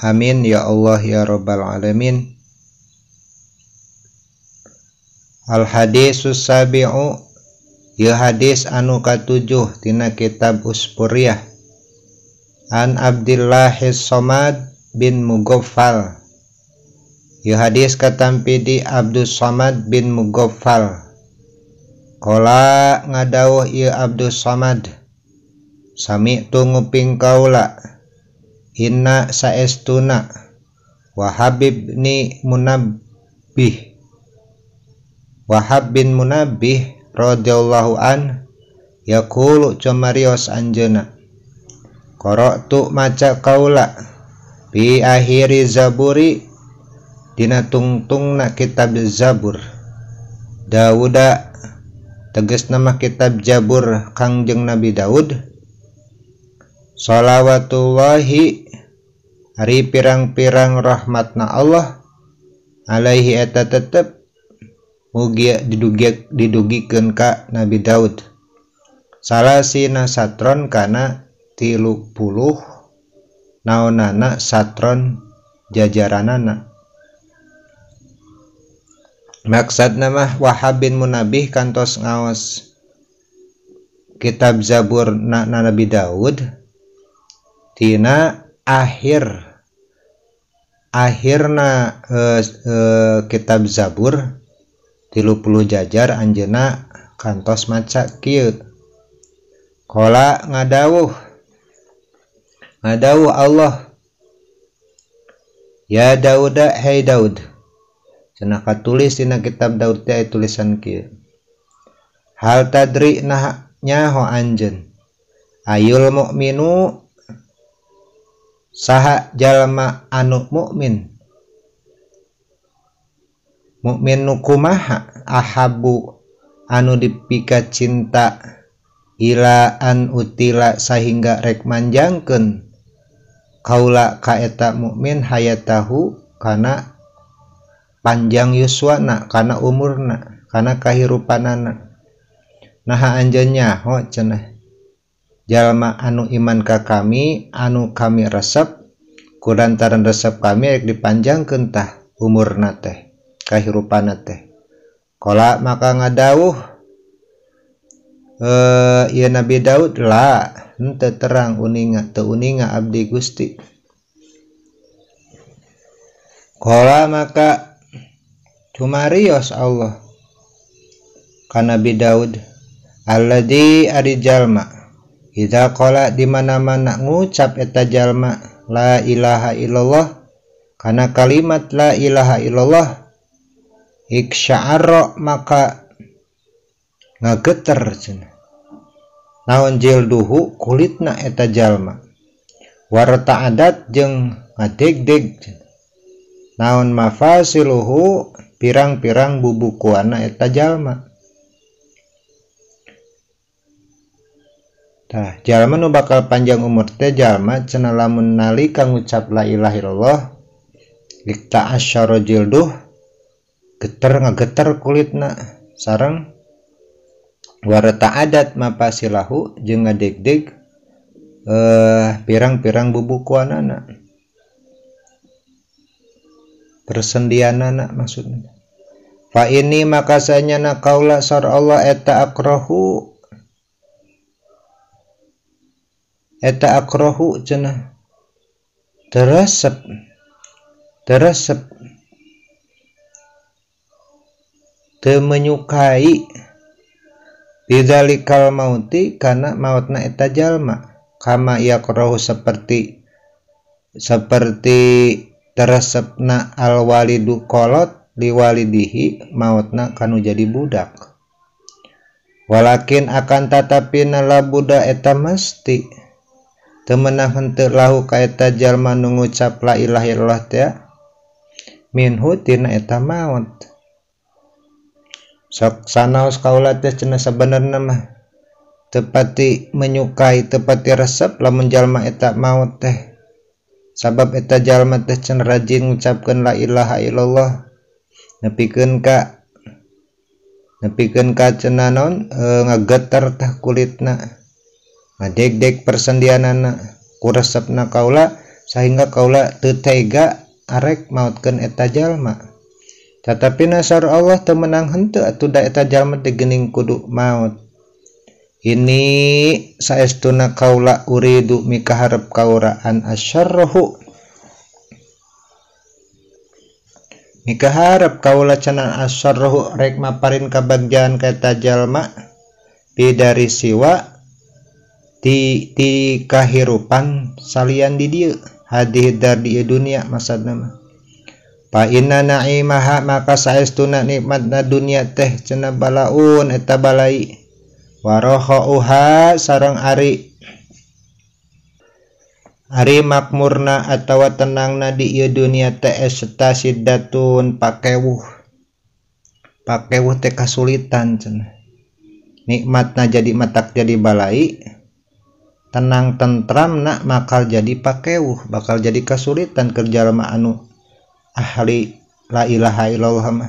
Amin ya Allah ya Rabbal Alamin Al hadisus sabi'u Ya hadis anu katujuh tina kitab puriah. An Abdullah Somad bin Mugofal. Ya hadis katampidi Abdus Somad bin Mugofal. Kola ngadawuh ya Abdus Somad Sami tunggu kaula. Inna saestuna Wahabib ni Munabih Wahab bin Munabih radhiyallahu an Cemarios cumarios Korok tu maca kaula bi akhiri zaburi dina na kitab zabur Dauda tegas nama kitab Jabur Kangjeng Nabi Daud sholawatullahi hari pirang-pirang rahmatna Allah alaihi eta tetep mugia didugi didugikeun ka Nabi Daud salah salasina satron kana tiluk puluh naonana satron jajaranana maksad nama Wahab bin Munabih kantos ngawas kitab Zabur na, na Nabi Daud tina akhir akhirna eh, eh, kitab Zabur tilu puluh jajar anjena kantos maca kiu kola ngadawuh ngadawuh Allah ya Dauda hei Daud cenah katulis dina kitab Daud itu tulisan kiu hal tadri nah nyaho anjen ayul mu'minu sah jalama anuk mukmin mukmin hukumha Ahabu anu dipika cinta ilaan tila sehingga rekmanjken kauula kae tak mukmin haya tahu karena panjang Yuuswana karena umurna karena kahiupan anak nah anjnya Ho cenahnya jalma anu Imankah kami anu kami resep Quranaran resep kami dipanjang kentah umurnate teh kahirrup tehkola maka nga dauh eh iya Nabi Daudlah terang uninga atauinga Abdi Gusti ko maka cuma Rio Allah kanbi Daud alji Ajallmaah kolak dimana-mana ngucap etajallma La ilaha illallah karena kalimat La ilaha illallah Iqsyarok maka ngageter naon jilhuhhu kulit naeta Jalma warta adat jengmatikdik naun mafaluhu pirang-pirang bubukku eta Jalma Nah, jalma nu bakal panjang umur teh jalma cenah lamun nalika ngucap la ilaha illallah dikta asyara jilduh geter ngegeter kulitna sarang warta adat mapasilahu jeung ngadegdeg eh pirang-pirang bubukuanana persendianana maksudnya fa ini makasanya na kaula sar Allah eta akrohu eta akrohu cenah teresep teresep te menyukai bidzalikal mauti karena mautna eta jalma kama ia yakrohu seperti seperti teresepna alwalidu kolot liwalidihi mautna kanu jadi budak walakin akan tatapi nala budak eta mesti temen lajalgucap lahirlahhu maut soksana tepati menyukai tepati reseplah menjallma tak maut teh sababetajal rajincapkanlahilahai illallahk non ngegettartah kulit Nah Mahdek-dek persendianan na kaula sehingga kaula tetega arek mautkan eta jalma tetapi nasar Allah temenang hentu atau da eta jalma digening kudu maut ini saestuna kaula uridu mikaharap kauraan asyarrohu harap kaula canan asyarrohu rek maparin kabagjaan kata jalma bidari siwa ti kahir rupan salyan didi hadir dari dunia masa nama Pakna naimaha maka saya tun nikmat na dunia teh cena balaun heta Balai warohoa sarang Ari hari makmurna atau tenang nadinia TS Stasi datun pakai uh pakaiwu teh kesulitan nikmat Nah jadi metak jadi Balai ya tenang tentram nak makaal jadi pak uh bakal jadi kesulitan kerja lamaanu ahli Lailahaiallahham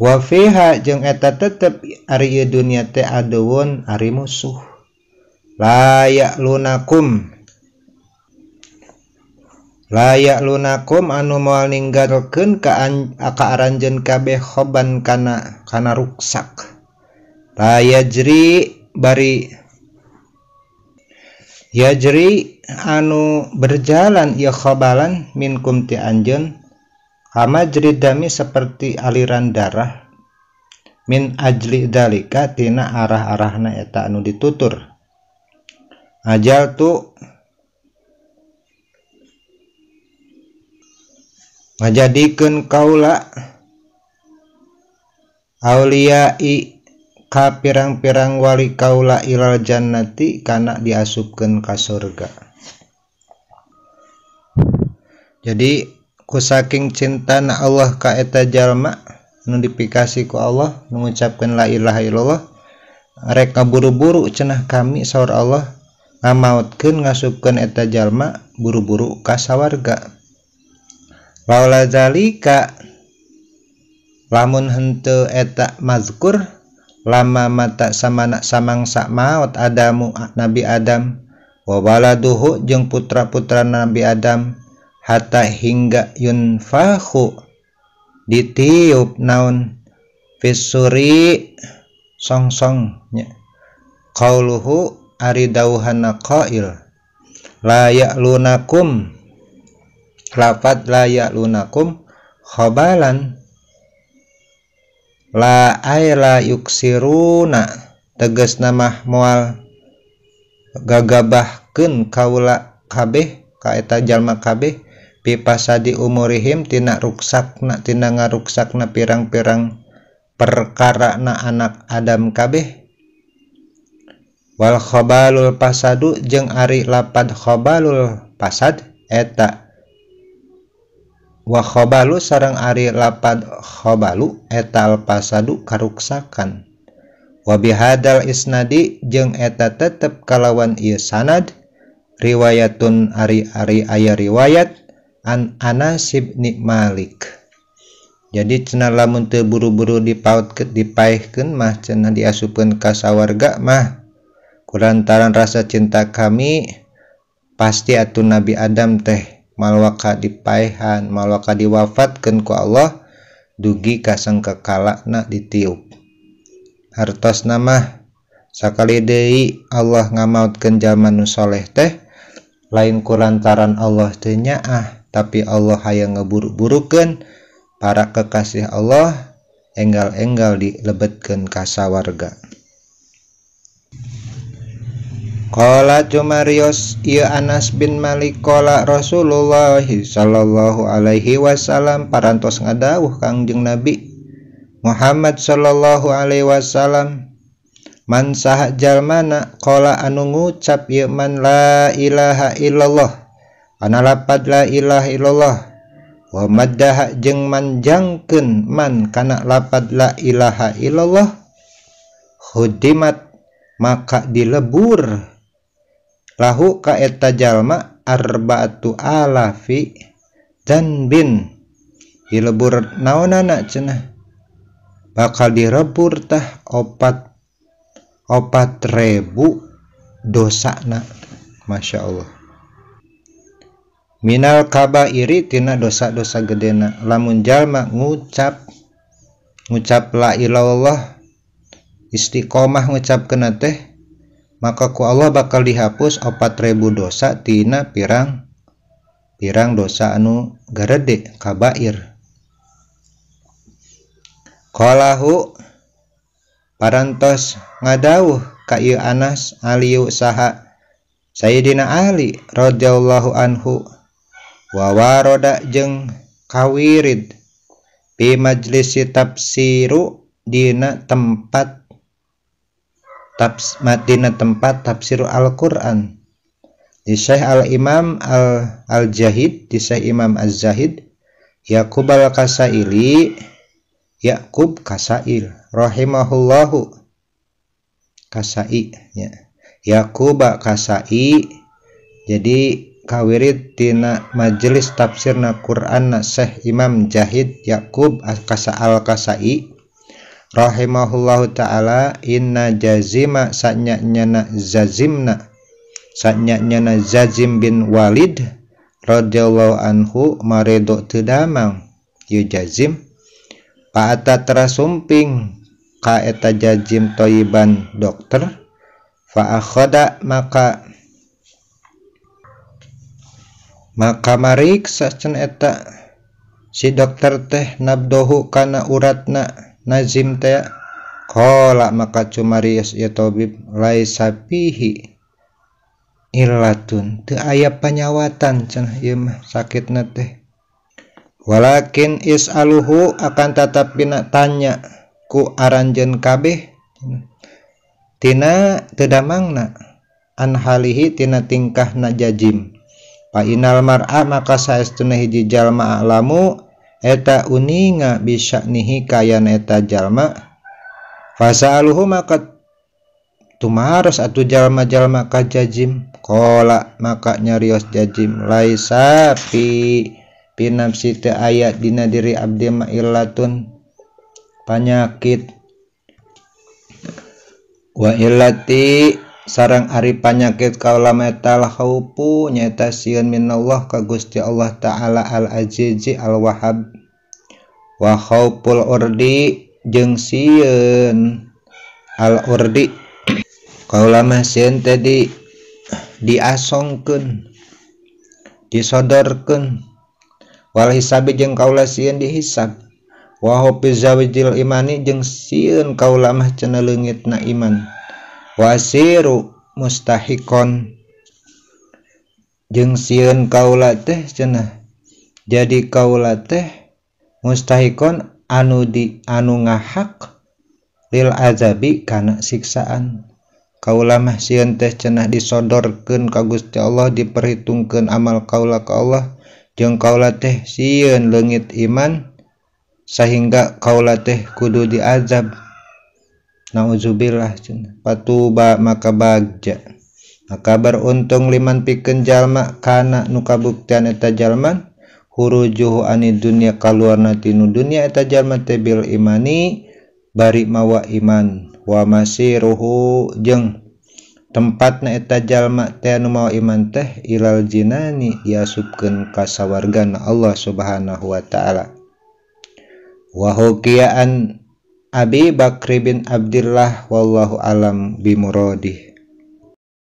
wafiha jeetap Aryaniawun Ari musuh layak lunakum layak lunakum anu mau meninggalken kean akaaranjenkabehkhoban karena karena rukakrayaa jeri bari hari yajri anu berjalan ya khabalan min kumti anjen kama jridami seperti aliran darah min ajli dalika tina arah-arahna eta anu ditutur ajal tu ngajadikeun kaula auliai pirang-pirang wali kaula iljanti karena diasupkan Ka surga jadi ku saking cintana Allah ke etajallma nundiifikasiku Allah mengucapkan Lailahaillallah reka buru-buru cenah kami Sau Allahlamat ke ngasubkan eta jalma buru-buru kasawarga lalazali lamun hantu etak mazkur lama mata sama nak samang sak maut adamu ah, Nabi Adam wawala duhu jeng putra-putra Nabi Adam hatta hingga yun yunfahu ditiup naun fisuri song song ya. qauluhu ari aridauhana qail layak lunakum lafat layak lunakum khobalan la Ay la yukiruna teges nama mual gagabaken kauula kabeh kaeta Jalmakabeh pipas di umurihimtina ruksak natina ngaruksak na pirang-pirang perkara naan Adam kabehwalkhobalul Pasdu jeung Ari lapatkhobalul Pasad eta yang khoballu sarang Aripankhoballu etal Pasdu karuksakanwabbi hadal isnadi je etap kalawan I sanad riwayatun Ari-ari air riwayat an-annasibnik Malik jadi cear lamunt ter buru-buru dipautket dipaihken mah cena dia asu pen kassawargak mah Quranaran rasa cinta kami pasti atun Nabi Adam tehhi Malwakaka dipaahan Malaka diwafat keku Allah dugi kaseng kekalanak ditiup hartos nama Sakali Dei Allah nga maut ke zaman nusholeh teh lain kurangrantaran Allahnya ah tapi Allah hanya ngeburu-burukan para kekasih Allah engggal-enggal dilebetkan kasa warga cumarrios ia Anas bin Malikkola Rasulullah Shallallahu Alaihi Wasallam parantos ngadahuh kangjeng nabi Muhammad Shallallahu Alaihi Wasallam Mansajal mana ko anu ngucap yman lailahaha illallah Ana lapat Lailah illallah Muhammad jeng manken man kan lapatlah ilaha illallah khudimat maka dilebur lahu kaeta jalma arba'atu alafi dan bin di lebur naonana cenah bakal direbur tah opat opat ribu dosa na masya Allah minal kaba iri tina dosa-dosa gede na lamun jalma ngucap ngucap la ilallah istiqomah ngucap kena teh makaku Allah bakal dihapus opat 4000 dosatina pirang pirang dosa anugeredek Kabair qhu paras ngadauh kayu Anas Aliuk sah saya dina Ali rodjaallahu Anhu wawa roda jeng kawirid pi majlis hitb Siru Di tempat di taps madinah tempat tafsir Al-Qur'an di Syekh Al-Imam Al-Jahid di Syekh Imam Az-Zahid Yakub Al-Kasaili Yakub Kasail rahimahullahu Kasai ya. Yaqub Kasai jadi kawirit tina majelis tafsirna Qur'an Syekh Imam Jahid Yakub Al-Kasai rohimahullahu ta'ala inna jazimaksanyanyana zazimna saknyanyana zazim bin Walid rod Anhu mareho Damang jazim patata terumping kaeta jazim Toiban dokter fakhodak maka maka Marieta si dokter teh nabdohukana urat na ya Najim teh kola maka rias ya tobib lai sapihi ilatun te ayah penyawatan cenah ieu mah nate teh walakin Aluhu akan tetap bina tanya ku aranjen kabeh tina an anhalihi tina tingkah jajim pa inal mar'a maka saestuna hiji jalma alamu Eeta Uniia bisa nihhi kaya eta jalma fahu maka tuumas atau jalma-jallma ka jajim kolak maka nyary jajim la sapfi pinams ayat dina diri Abdimalatun panyakit waati sarang Ari panyakit kau lalahunyata si minallah ka Gusti Allah ta'ala alajidzi Alwahhab wapul urdi jeng si hal urdi kau lama si tadi diasongken disoarkanwaliisabi je kauulah si dihisab wazawijil imani jeng siun kau lama channel legit na iman wasiru mustahikon jeng siun kauula teh cena jadi kauula teh mustahikon anu di anugahha lil Azabi karena siksaan kau lama siun teh cenah disodor ke kagus Allah diperhitungkan amal Kaula Allah jengkau laih siun lenggit iman sehingga kauula teh Kudu dizabi naudzubillah patuba maka baja kabar untung liman piken jalmak kanak nukabbuktian taj Jaman huruf juhuani dunia kalwarna tinu dunia tajlma tebil imani bari mawa iman wamasir ruhu jeng tempat netajjalmak ten mau iman teh ilalzinaani ya subken kassawargana Allah subhanahu Wa ta'ala wahukiaan Allah Abi Bakri bin Abdullah wallahu alam bimuradih